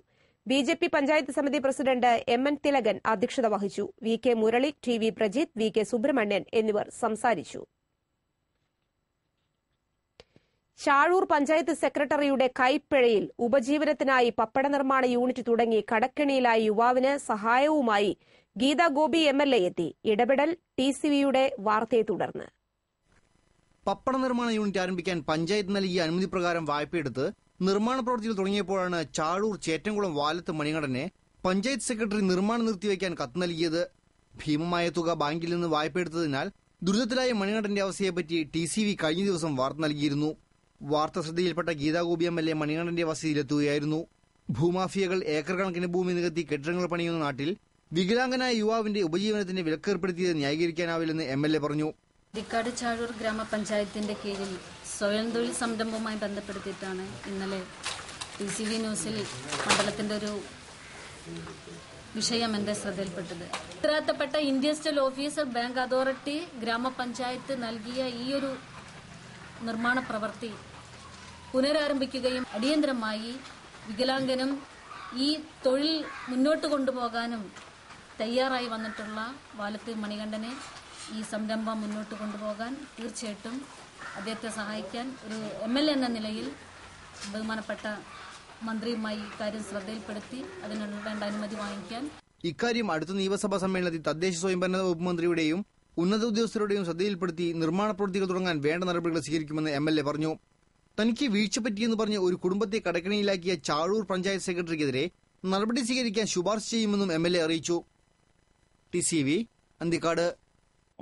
ബി ജെ പി പഞ്ചായത്ത് സമിതി പ്രസിഡന്റ് എം എൻ തിലകൻ അധ്യക്ഷത വഹിച്ചു V K Murali T V Prajith V K Subrahmanian എന്നിവർ സംസാരിച്ചു ചാഴൂർ പഞ്ചായത്ത് സെക്രട്ടറിയുടെ കൈപ്പിഴയിൽ ഉപജീവനത്തിനായി പപ്പട നിർമ്മാണ യൂണിറ്റ് തുടങ്ങി കടക്കിണിയിലായ യുവാവിന് സഹായവുമായി Geetha Gopi M L A എത്തി ഇടപെടൽ ടി സി വിയുടെ വാർത്തയെ തുടർന്ന് പപ്പട നിർമ്മാണ യൂണിറ്റ് ആരംഭിക്കാൻ പഞ്ചായത്ത് നൽകിയ അനുമതി പ്രകാരം വായ്പയെടുത്ത് നിർമ്മാണ പ്രവർത്തികൾ തുടങ്ങിയപ്പോഴാണ് ചാഴൂർ ചേറ്റംകുളം വാലത്ത് മണികടനെ പഞ്ചായത്ത് സെക്രട്ടറി നിർമ്മാണം നിർത്തിവെക്കാൻ കത്ത് നൽകിയത് ഭീമമായ തുക ബാങ്കിൽ നിന്ന് വായ്പയെടുത്തതിനാൽ ദുരിതത്തിലായ മണികടന്റെ അവസ്ഥയെപ്പറ്റി ടി സി വി കഴിഞ്ഞ ദിവസം വാർത്ത നൽകിയിരുന്നു വാർത്ത ശ്രദ്ധയിൽപ്പെട്ട ഗീതാഗോപി എം എൽ എ മണികണ്ഠന്റെ വസതിയിലെത്തുകയായിരുന്നു ഭൂമാഫിയകൾ ഏക്കർ കണക്കിന് ഭൂമി നികത്തി കെട്ടിടങ്ങൾ പണിയുന്ന നാട്ടിൽ വികലാംഗനായ യുവാവിന്റെ ഉപജീവനത്തിന് വിലക്കേർപ്പെടുത്തിയത് ന്യായീകരിക്കാനാവില്ലെന്ന് എം എൽ എ പറഞ്ഞു ദിക്കാട് ചാഴൂർ ഗ്രാമപഞ്ചായത്തിന്റെ കീഴിൽ സ്വയം തൊഴിൽ സംരംഭവുമായി ബന്ധപ്പെടുത്തിയിട്ടാണ് ഇന്നലെ ടി സി വി ന്യൂസിൽ മണ്ഡലത്തിൻ്റെ ഒരു വിഷയം എൻ്റെ ശ്രദ്ധയിൽപ്പെട്ടത് ഉത്തരവാദിത്തപ്പെട്ട ഇന്ത്യൻ സ്റ്റൽ ഓഫീസർ ബാങ്ക് അതോറിറ്റി ഗ്രാമപഞ്ചായത്ത് നൽകിയ ഈ ഒരു നിർമ്മാണ പ്രവൃത്തി പുനരാരംഭിക്കുകയും അടിയന്തരമായി വികലാംഗനും ഈ തൊഴിൽ മുന്നോട്ട് കൊണ്ടുപോകാനും തയ്യാറായി വന്നിട്ടുള്ള വാലത്തി മണികണ്ഠനെ ഈ സംരംഭം മുന്നോട്ട് കൊണ്ടുപോകാൻ തീർച്ചയായിട്ടും അദ്ദേഹത്തെ സഹായിക്കാൻ ഒരു എം എൽ എ എന്ന നിലയിൽ ബഹുമാനപ്പെട്ട മന്ത്രിയുമായി ഇക്കാര്യം ശ്രദ്ധയിൽപ്പെടുത്തി അതിനുള്ള വേണ്ട അനുമതി വാങ്ങിക്കാൻ ഇക്കാര്യം അടുത്ത നിയമസഭാ സമ്മേളനത്തിൽ തദ്ദേശ സ്വയംഭരണ വകുപ്പ് മന്ത്രിയുടെയും ഉന്നത ഉദ്യോഗസ്ഥരുടെയും ശ്രദ്ധയിൽപ്പെടുത്തി നിർമ്മാണ പ്രവൃത്തികൾ തുടങ്ങാൻ വേണ്ട നടപടികൾ സ്വീകരിക്കുമെന്ന് എം എൽ എ പറഞ്ഞു തനിക്ക് വീഴ്ച പറ്റിയെന്ന് പറഞ്ഞ് ഒരു കുടുംബത്തെ കടക്കിണിയിലാക്കിയ ചാഴൂർ പഞ്ചായത്ത് സെക്രട്ടറിക്കെതിരെ നടപടി സ്വീകരിക്കാൻ ശുപാർശ ചെയ്യുമെന്നും എം എൽ എ അറിയിച്ചു T C V Anthikad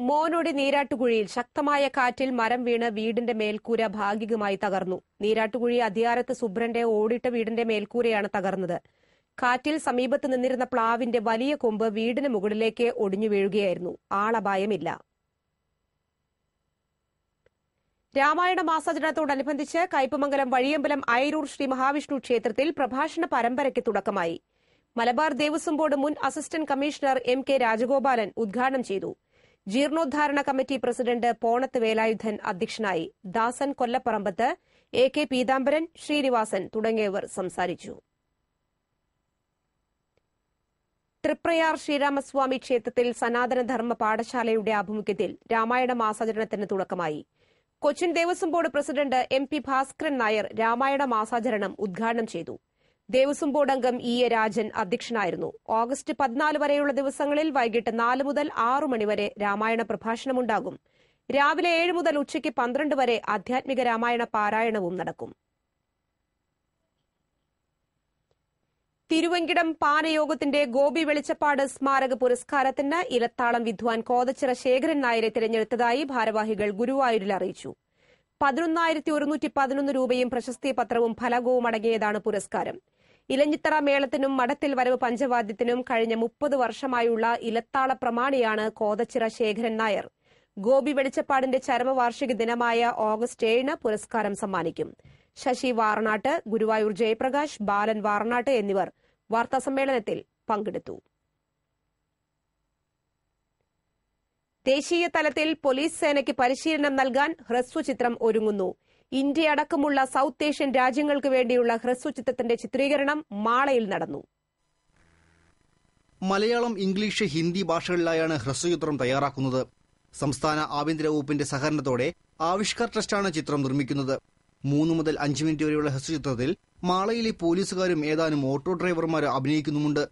Monodi നീരാട്ടുകുഴിയിൽ ശക്തമായ കാറ്റിൽ മരം വീണ് വീടിന്റെ മേൽക്കൂര ഭാഗികമായി തകർന്നു നീരാട്ടുകുഴി അധികാരത്ത് സുബ്രന്റെ ഓടിട്ട വീടിന്റെ മേൽക്കൂരയാണ് തകർന്നത് കാറ്റിൽ സമീപത്ത് നിന്നിരുന്ന പ്ലാവിന്റെ വലിയ കൊമ്പ് വീടിന് മുകളിലേക്ക് ഒടിഞ്ഞു വീഴുകയായിരുന്നു ആളപായമില്ല രാമായണ മാസാചരണത്തോടനുബന്ധിച്ച് കയ്പമംഗലം വഴിയമ്പലം ഐരൂർ ശ്രീ മഹാവിഷ്ണു ക്ഷേത്രത്തിൽ പ്രഭാഷണ പരമ്പരയ്ക്ക് തുടക്കമായി മലബാർ ദേവസ്വം ബോർഡ് മുൻ assistant commissioner M K Rajagopalan ഉദ്ഘാടനം ചെയ്തു ജീർണോദ്ധാരണ കമ്മിറ്റി പ്രസിഡന്റ് പോണത്ത് വേലായുധൻ അധ്യക്ഷനായി ദാസൻ കൊല്ലപ്പറമ്പത്ത് എ കെ പീതാംബരൻ ശ്രീനിവാസൻ തുടങ്ങിയവർ സംസാരിച്ചു തൃപ്രയാർ ശ്രീരാമസ്വാമി ക്ഷേത്രത്തിൽ സനാതനധർമ്മ പാഠശാലയുടെ ആഭിമുഖ്യത്തിൽ രാമായണ മാസാചരണത്തിന് തുടക്കമായി Cochin Devaswom board president M P Bhaskaran Nair Ramayana മാസാചരണം ഉദ്ഘാടനം ചെയ്തു ദേവസ്വം ബോർഡ് അംഗം ഇ എ രാജൻ അധ്യക്ഷനായിരുന്നു ഓഗസ്റ്റ് പതിനാല് വരെയുള്ള ദിവസങ്ങളിൽ വൈകിട്ട് നാല് മുതൽ ആറു മണിവരെ രാമായണ പ്രഭാഷണമുണ്ടാകും രാവിലെ ഏഴ് മുതൽ ഉച്ചയ്ക്ക് പന്ത്രണ്ട് വരെ ആധ്യാത്മിക രാമായണ പാരായണവും നടക്കും തിരുവങ്കിടം പാനയോഗത്തിന്റെ ഗോപി വെളിച്ചപ്പാട് സ്മാരക പുരസ്കാരത്തിന് ഇലത്താളം വിദ്വാൻ കോതച്ചിറ ശേഖരൻ നായരെ തിരഞ്ഞെടുത്തതായി ഭാരവാഹികൾ ഗുരുവായൂരിൽ അറിയിച്ചു പതിനൊന്നായിരത്തി ഒരുന്നൂറ്റി പതിനൊന്ന് രൂപയും പ്രശസ്തി പത്രവും ഫലകവും അടങ്ങിയതാണ് പുരസ്കാരം ഇലഞ്ഞിത്തറ മേളത്തിനും മഠത്തിൽ വരവ് പഞ്ചവാദ്യത്തിനും കഴിഞ്ഞ മുപ്പത് വർഷമായുള്ള ഇലത്താള പ്രമാണിയാണ് കോതച്ചിറ ശേഖരൻ നായർ ഗോപി വെളിച്ചപ്പാടിന്റെ ചരമവാർഷിക ദിനമായ ഓഗസ്റ്റ് ഏഴിന് പുരസ്കാരം സമ്മാനിക്കും ശശി വാറനാട്ട് ഗുരുവായൂർ ജയപ്രകാശ് ബാലൻ വാറനാട്ട് എന്നിവർ വാർത്താസമ്മേളനത്തിൽ പങ്കെടുത്തു ദേശീയ തലത്തിൽ പോലീസ് സേനയ്ക്ക് പരിശീലനം നൽകാൻ ഹ്രസ്വചിത്രം ഒരുങ്ങുന്നു ഇന്ത്യ അടക്കമുള്ള സൌത്ത് ഏഷ്യൻ രാജ്യങ്ങൾക്ക് വേണ്ടിയുള്ള ഹ്രസ്വചിത്രത്തിന്റെ ചിത്രീകരണം മാളയിൽ നടന്നു മലയാളം ഇംഗ്ലീഷ് ഹിന്ദി ഭാഷകളിലായാണ് ഹ്രസ്വചിത്രം തയ്യാറാക്കുന്നത് സംസ്ഥാന ആഭ്യന്തര വകുപ്പിന്റെ സഹകരണത്തോടെ ആവിഷ്കാർ ട്രസ്റ്റാണ് ചിത്രം നിർമ്മിക്കുന്നത് മൂന്ന് മുതൽ അഞ്ച് മിനിറ്റ് വരെയുള്ള ഹ്രസ്വചിത്രത്തിൽ മാളയിലെ പോലീസുകാരും ഏതാനും ഓട്ടോ ഡ്രൈവർമാരും അഭിനയിക്കുന്നുമുണ്ട്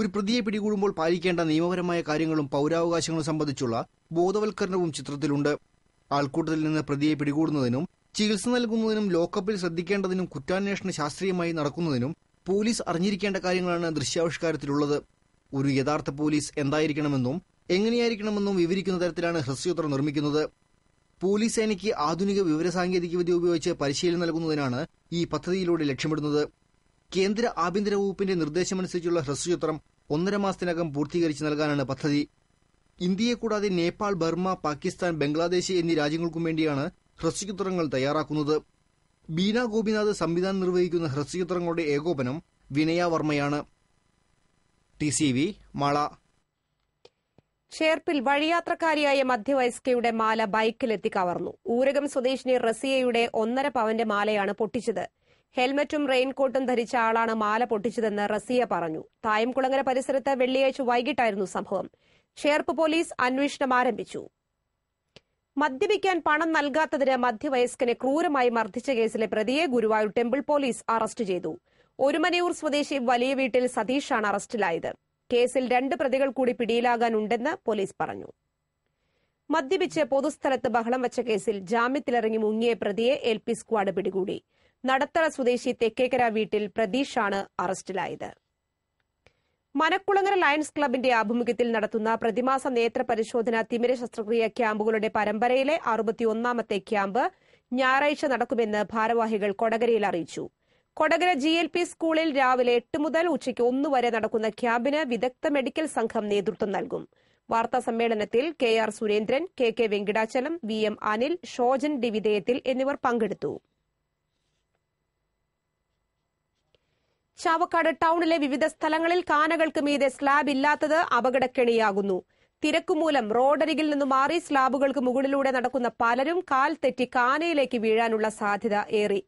ഒരു പ്രതിയെ പിടികൂടുമ്പോൾ പാലിക്കേണ്ട നിയമപരമായ കാര്യങ്ങളും പൌരാവകാശങ്ങളും സംബന്ധിച്ചുള്ള ബോധവൽക്കരണവും ചിത്രത്തിലുണ്ട് ആൾക്കൂട്ടത്തിൽ നിന്ന് പ്രതിയെ പിടികൂടുന്നതിനും ചികിത്സ നൽകുന്നതിനും ലോക്കപ്പിൽ ശ്രദ്ധിക്കേണ്ടതിനും കുറ്റാന്വേഷണം ശാസ്ത്രീയമായി നടക്കുന്നതിനും പോലീസ് അറിഞ്ഞിരിക്കേണ്ട കാര്യങ്ങളാണ് ദൃശ്യാവിഷ്കാരത്തിലുള്ളത് ഒരു യഥാർത്ഥ പോലീസ് എന്തായിരിക്കണമെന്നും എങ്ങനെയായിരിക്കണമെന്നും വിവരിക്കുന്ന തരത്തിലാണ് ഹ്രസ്വചിത്രം നിർമ്മിക്കുന്നത് പോലീസ് സേനയ്ക്ക് ആധുനിക വിവരസാങ്കേതികവിദ്യ ഉപയോഗിച്ച് പരിശീലനം നൽകുന്നതിനാണ് ഈ പദ്ധതിയിലൂടെ ലക്ഷ്യമിടുന്നത് കേന്ദ്ര ആഭ്യന്തര വകുപ്പിന്റെ നിർദ്ദേശമനുസരിച്ചുള്ള ഹ്രസ്വചിത്രം ഒന്നര മാസത്തിനകം പൂർത്തീകരിച്ച് നൽകാനാണ് പദ്ധതി ഇന്ത്യയെ കൂടാതെ നേപ്പാൾ ബർമ്മ പാകിസ്ഥാൻ ബംഗ്ലാദേശ് എന്നീ രാജ്യങ്ങൾക്കും വേണ്ടിയാണ് ഹ്രസ്വചിത്രങ്ങൾ തയ്യാറാക്കുന്നത് ബീന ഗോപിനാഥ് സംവിധാനം നിർവഹിക്കുന്ന ഹ്രസ്വചിത്രങ്ങളുടെ ഏകോപനം വിനയ വർമ്മയാണ് ടി സി വി മാള ചേർപ്പിൽ വഴിയാത്രക്കാരിയായ മധ്യവയസ്കയുടെ മാല ബൈക്കിലെത്തി കവർന്നു ഊരകം സ്വദേശിനി റസിയയുടെ ഒന്നര പവന്റെ മാലയാണ് പൊട്ടിച്ചത് ഹെൽമറ്റും റെയിൻകോട്ടും ധരിച്ച ആളാണ് മാല പൊട്ടിച്ചതെന്ന് റസിയ പറഞ്ഞു തായംകുളങ്ങര പരിസരത്ത് വെള്ളിയാഴ്ച വൈകിട്ടായിരുന്നു സംഭവം ചേർപ്പ് പോലീസ് അന്വേഷണം ആരംഭിച്ചു മദ്യപിക്കാൻ പണം നൽകാത്തതിന് മധ്യവയസ്കനെ ക്രൂരമായി മർദ്ദിച്ച കേസിലെ പ്രതിയെ ഗുരുവായൂർ ടെമ്പിൾ പോലീസ് അറസ്റ്റ് ചെയ്തു ഒരുമനയൂർ സ്വദേശി വലിയ വീട്ടിൽ സതീഷാണ് അറസ്റ്റിലായത് കേസിൽ രണ്ട് പ്രതികൾ കൂടി പിടിയിലാകാനുണ്ടെന്ന് പോലീസ് പറഞ്ഞു മദ്യപിച്ച് പൊതുസ്ഥലത്ത് ബഹളം വച്ച കേസിൽ ജാമ്യത്തിലിറങ്ങി മുങ്ങിയ പ്രതിയെ എൽ പി സ്ക്വാഡ് പിടികൂടി നടത്തള സ്വദേശി തെക്കേക്കര വീട്ടിൽ പ്രതീഷാണ് അറസ്റ്റിലായത് മനക്കുളങ്ങര ലയൺസ് ക്ലബിന്റെ ആഭിമുഖ്യത്തിൽ നടത്തുന്ന പ്രതിമാസ നേത്ര പരിശോധന തിമിര ശസ്ത്രക്രിയ ക്യാമ്പുകളുടെ പരമ്പരയിലെ അറുപത്തിയൊന്നാമത്തെ ക്യാമ്പ് ഞായറാഴ്ച നടക്കുമെന്ന് ഭാരവാഹികൾ കൊടകരയിൽ അറിയിച്ചു കൊടകര ജി എൽ പി സ്കൂളിൽ രാവിലെ എട്ട് മുതൽ ഉച്ചയ്ക്ക് ഒന്ന് വരെ നടക്കുന്ന ക്യാമ്പിന് വിദഗ്ധ മെഡിക്കൽ സംഘം നേതൃത്വം നൽകും വാർത്താ സമ്മേളനത്തിൽ K R Surendran K K Venkitachalam V M Anil Shojan D വിധേയത്തിൽ എന്നിവർ പങ്കെടുത്തു ചാവക്കാട് ടൌണിലെ വിവിധ സ്ഥലങ്ങളിൽ കാനകൾക്ക് മീതെ സ്ലാബ് ഇല്ലാത്തത് അപകടക്കെണിയാകുന്നു തിരക്കുമൂലം റോഡരികിൽ നിന്ന് മാറി സ്ലാബുകൾക്ക് മുകളിലൂടെ നടക്കുന്ന പലരും കാൽ തെറ്റി കാനയിലേക്ക് വീഴാനുള്ള സാധ്യത ഏറി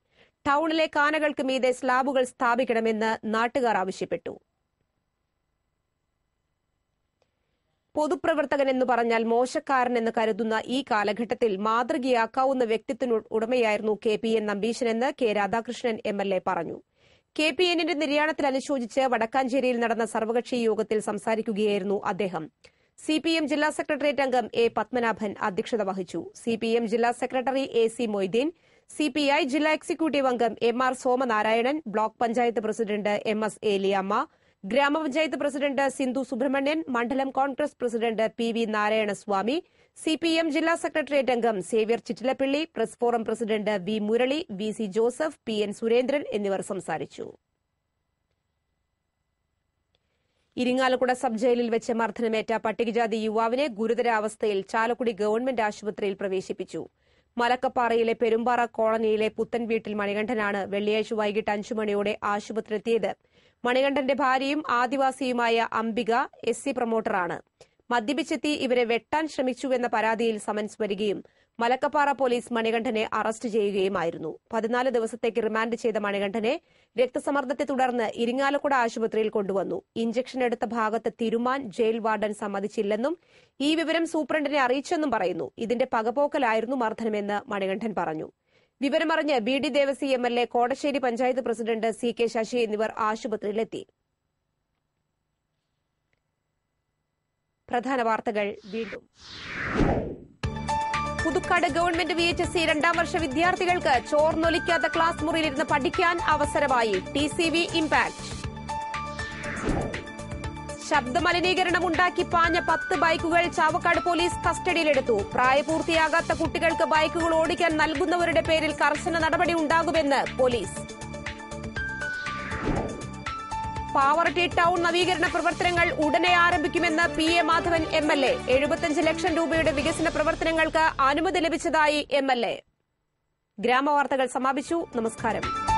ടൌണിലെ കാനകൾക്ക് മീതെ സ്ലാബുകൾ സ്ഥാപിക്കണമെന്ന് നാട്ടുകാർ ആവശ്യപ്പെട്ടു പൊതുപ്രവർത്തകൻ എന്ന് പറഞ്ഞാൽ മോശക്കാരൻ എന്ന് കരുതുന്ന ഈ കാലഘട്ടത്തിൽ മാതൃകയാക്കാവുന്ന വ്യക്തിത്വ ഉടമയായിരുന്നു കെ പി എൻ നമ്പീശനെന്ന് K Radhakrishnan M L A പറഞ്ഞു കെ പി എന്നിന്റെ നിര്യാണത്തിൽ അനുശോചിച്ച് വടക്കാഞ്ചേരിയിൽ നടന്ന സർവകക്ഷി യോഗത്തിൽ സംസാരിക്കുകയായിരുന്നു അദ്ദേഹം സി പി എം ജില്ലാ സെക്രട്ടേറിയറ്റ് അംഗം എ പത്മനാഭൻ അധ്യക്ഷത വഹിച്ചു സി പി എം ജില്ലാ secretary A C Moideen C P I ജില്ലാ എക്സിക്യൂട്ടീവ് അംഗം M R Somanarayanan block panchayat president M S Eliyamma ഗ്രാമപഞ്ചായത്ത് പ്രസിഡന്റ് സിന്ധു സുബ്രഹ്മണ്യൻ മണ്ഡലം Congress president P V Narayanaswamy C P M ജില്ലാ സെക്രട്ടേറിയറ്റ് അംഗം Xavier Chittilappilly press forum president V Murali V C Joseph P N Surendran എന്നിവർ സംസാരിച്ചു Irinjalakuda sub ജയിലിൽ വെച്ച് മർദ്ദനമേറ്റ പട്ടികജാതി യുവാവിനെ ഗുരുതര അവസ്ഥയിൽ ചാലക്കുടി ഗവൺമെന്റ് ആശുപത്രിയിൽ പ്രവേശിപ്പിച്ചു മലക്കപ്പാറയിലെ പെരുമ്പാറ കോളനിയിലെ പുത്തൻ വീട്ടിൽ മണികണ്ഠനാണ് വെള്ളിയാഴ്ച വൈകിട്ട് അഞ്ചു മണിയോടെ എത്തിയത് മണികണ്ഠന്റെ ഭാര്യയും ആദിവാസിയുമായ അംബിക എസ് സി പ്രൊമോട്ടറാണ് മദ്യപിച്ചെത്തി ഇവരെ വെട്ടാൻ ശ്രമിച്ചുവെന്ന പരാതിയിൽ സമൻസ് വരികയും മലക്കപ്പാറ പോലീസ് മണികണ്ഠനെ അറസ്റ്റ് ചെയ്യുകയുമായിരുന്നു പതിനാല് ദിവസത്തേക്ക് റിമാൻഡ് ചെയ്ത മണികണ്ഠനെ രക്തസമ്മർദ്ദത്തെ തുടർന്ന് ഇരിങ്ങാലക്കുട ആശുപത്രിയിൽ കൊണ്ടുവന്നു ഇഞ്ചക്ഷൻ എടുത്ത ഭാഗത്ത് തിരുമാൻ ജയിൽ വാർഡൻ സമ്മതിച്ചില്ലെന്നും ഈ വിവരം സൂപ്രണ്ടിനെ അറിയിച്ചെന്നും പറയുന്നു ഇതിന്റെ പകപോക്കലായിരുന്നു മർദ്ദനമെന്ന് മണികണ്ഠൻ പറഞ്ഞു വിവരമറിഞ്ഞ് B D Devasi M L A Kodassery panchayat president C K Sasi എന്നിവർ ആശുപത്രിയിലെത്തി പ്രധാന വാർത്തകൾ വീണ്ടും Puthukkad government V H S C രണ്ടാം വർഷ വിദ്യാർത്ഥികൾക്ക് ചോർന്നൊലിക്കാത്ത ക്ലാസ് മുറിയിലിരുന്ന് പഠിക്കാൻ അവസരമായി ടി സി വി ഇംപാക്ട് ഉണ്ടാക്കി പാഞ്ഞ പത്ത് ബൈക്കുകൾ ചാവക്കാട് പോലീസ് കസ്റ്റഡിയിലെടുത്തു പ്രായപൂർത്തിയാകാത്ത കുട്ടികൾക്ക് ബൈക്കുകൾ ഓടിക്കാൻ നൽകുന്നവരുടെ പേരിൽ കർശന നടപടി ഉണ്ടാകുമെന്ന് പോലീസ് പാവറട്ടി ടൗൺ നവീകരണ പ്രവർത്തനങ്ങൾ ഉടനെ ആരംഭിക്കുമെന്ന് P A Madhavan M L A എഴുപത്തിയഞ്ച് ലക്ഷം രൂപയുടെ വികസന പ്രവർത്തനങ്ങൾക്ക് അനുമതി ലഭിച്ചതായി എം എൽ എ ഗ്രാമവാർത്തകൾ സമാപിച്ചു നമസ്കാരം